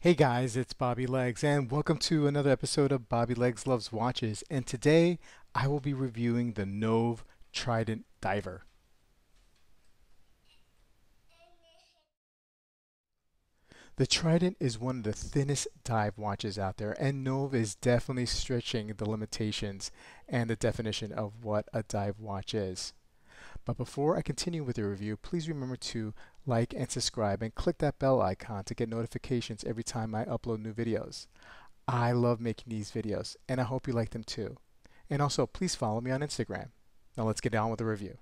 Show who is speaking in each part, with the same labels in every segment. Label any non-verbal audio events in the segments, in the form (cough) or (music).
Speaker 1: Hey guys, it's Bobby Legs, and welcome to another episode of Bobby Legs Loves Watches. And today I will be reviewing the Nove Trident Diver. The Trident is one of the thinnest dive watches out there, and Nove is definitely stretching the limitations and the definition of what a dive watch is. But before I continue with the review, please remember to like, and subscribe, and click that bell icon to get notifications every time I upload new videos. I love making these videos, and I hope you like them too. And also, please follow me on Instagram. Now let's get down with the review.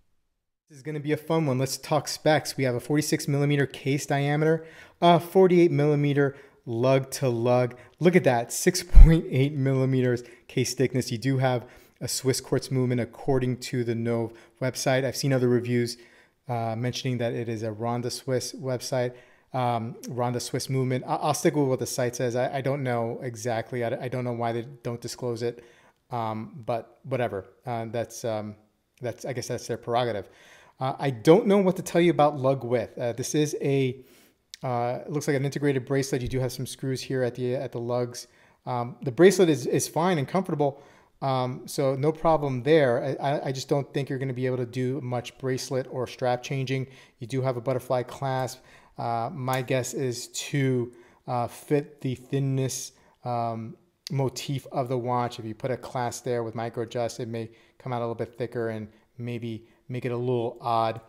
Speaker 1: This is going to be a fun one. Let's talk specs. We have a 46 millimeter case diameter, a 48 millimeter lug to lug. Look at that, 6.8 millimeters case thickness. You do have a Swiss quartz movement according to the Nove website. I've seen other reviews uh, mentioning that it is a Ronda Swiss website, um, Ronda Swiss movement. I- will stick with what the site says. I, I don't know exactly. I-, don't know why they don't disclose it, um, but whatever. Uh, that's um, that's I guess that's their prerogative. Uh, I don't know what to tell you about lug width. Uh, this is a uh, it looks like an integrated bracelet. You do have some screws here at the at the lugs. Um, the bracelet is, is fine and comfortable. Um, so no problem there. I, I, just don't think you're going to be able to do much bracelet or strap changing. You do have a butterfly clasp. Uh, my guess is to uh, fit the thinness um, motif of the watch. If you put a clasp there with micro adjust, it may come out a little bit thicker and maybe make it a little odd.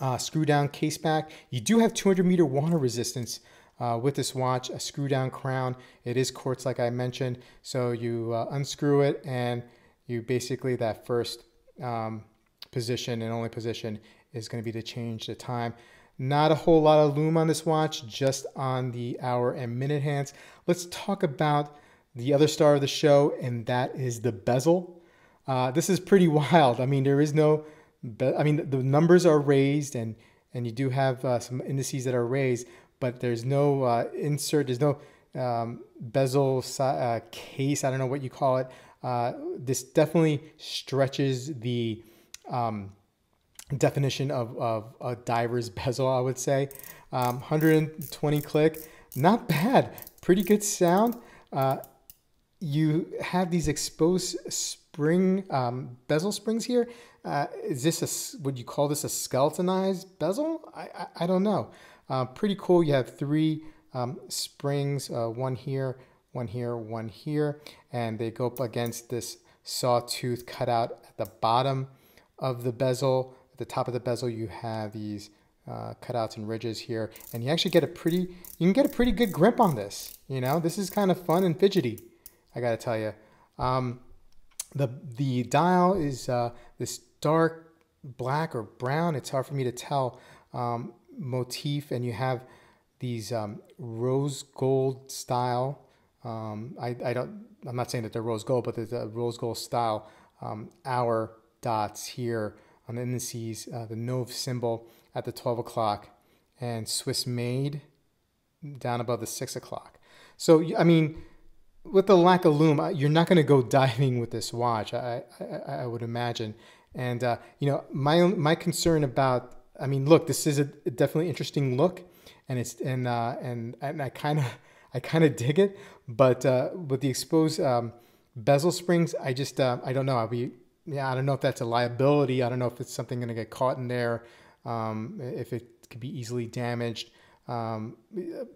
Speaker 1: Uh, screw down case back. You do have 200 meter water resistance uh, with this watch, a screw down crown. It is quartz like I mentioned. So you uh, unscrew it and you basically that first um, position and only position is going to be to change the time. Not a whole lot of loom on this watch, just on the hour and minute hands. Let's talk about the other star of the show, and that is the bezel. Uh, this is pretty (laughs) wild. I mean, there is no, I mean, the numbers are raised and and you do have uh, some indices that are raised, but there's no uh, insert, there's no um, bezel uh, case, I don't know what you call it. Uh, this definitely stretches the um, definition of, of a diver's (laughs) bezel, I would say. Um, 120 click, not bad, pretty good sound. Uh, you have these exposed spring um, bezel springs here. Uh, is this a, would you call this a skeletonized bezel? I, I, I don't know. Uh, pretty cool. You have three um, springs, uh, one here, one here, one here, and they go up against this sawtooth cutout at the bottom of the bezel. At the top of the bezel, you have these uh, cutouts and ridges here, and you actually get a pretty, you can get a pretty good grip on this. You know, this is kind of fun and fidgety, I gotta tell you. Um, the, the dial is uh, this dark black or brown. It's hard for me to tell, um, motif and you have these um, rose gold style. Um, I, I, don't, I'm not saying that they're rose gold, but there's a rose gold style um, hour dots here on the indices, uh, the Nov symbol at the 12 o'clock and Swiss made down above the six o'clock. So, I mean, with the lack of loom, uh, you're not going to go (laughs) diving with this watch, I, I, I would imagine. And, uh, you know, my, my concern about I mean, look, this is a definitely interesting look, and it's and uh, and and I kind of (laughs) I kind of dig it, but uh, with the exposed um, bezel springs, I just uh, I don't know. I'll be yeah, I don't know if that's a liability. I don't know if it's something going to get caught in there, um, if it could be easily damaged. Um,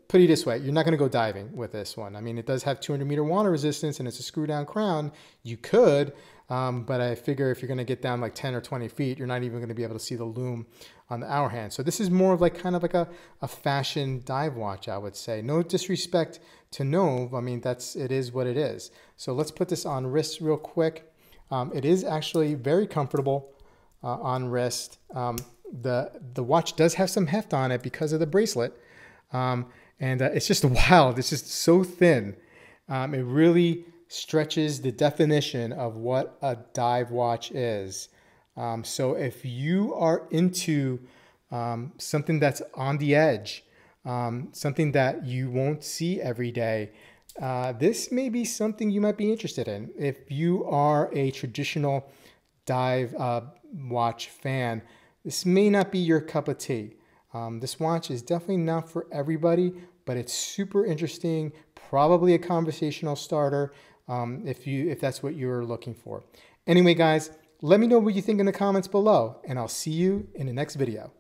Speaker 1: put it this way, you're not going to go diving with this one. I mean, it does have 200 meter water resistance and it's a screw down crown. You could, um, but I figure if you're going to get down like 10 or 20 feet, you're not even going to be able to see the loom on the hour hand. So this is more of like kind of like a, a fashion dive watch, I would say. No disrespect to Nove. I mean, that's, it is what it is. So let's put this on wrist real quick. Um, it is actually very comfortable uh, on wrist. Um, the, the watch does have some heft on it because of the bracelet. Um, and uh, it's just (laughs) wild. It's just so thin. Um, it really stretches the definition of what a dive watch is. Um, so if you are into um, something that's on the edge, um, something that you won't see every day, uh, this may be something you might be interested in. If you are a traditional dive uh, watch fan, this may not be your cup of tea. Um, this watch is definitely not for everybody, but it's super interesting, probably a conversational starter um, if, you, if that's what you're looking for. Anyway, guys, let me know what you think in the comments below, and I'll see you in the next video.